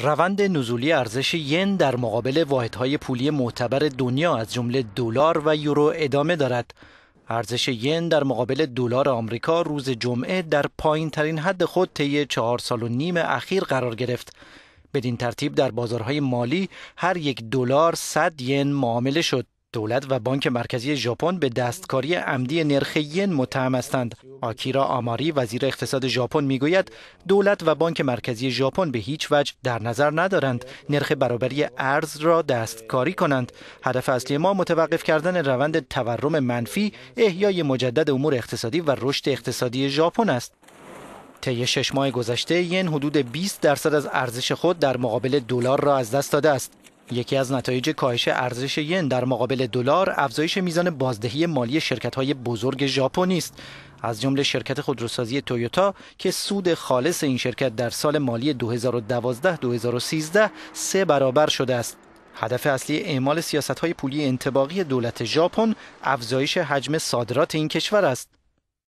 روند نزولی ارزش ین در مقابل واحدهای پولی معتبر دنیا از جمله دلار و یورو ادامه دارد. ارزش ین در مقابل دلار آمریکا روز جمعه در پایین ترین حد خود طی چهار سال و نیم اخیر قرار گرفت. بدین ترتیب در بازارهای مالی هر یک دلار 100 ین معامله شد. دولت و بانک مرکزی ژاپن به دستکاری عمدی نرخ ین متهم هستند. آکیرا آماری وزیر اقتصاد ژاپن میگوید دولت و بانک مرکزی ژاپن به هیچ وجه در نظر ندارند نرخ برابری ارز را دستکاری کنند. هدف اصلی ما متوقف کردن روند تورم منفی، احیای مجدد امور اقتصادی و رشد اقتصادی ژاپن است. طی شش ماه گذشته ین حدود 20 درصد از ارزش خود در مقابل دلار را از دست داده است. یکی از نتایج کاهش ارزش ین در مقابل دلار افزایش میزان بازدهی مالی های بزرگ ژاپنی است از جمله شرکت خودروسازی تویوتا که سود خالص این شرکت در سال مالی 2012-2013 سه برابر شده است هدف اصلی اعمال های پولی انتباقی دولت ژاپن افزایش حجم صادرات این کشور است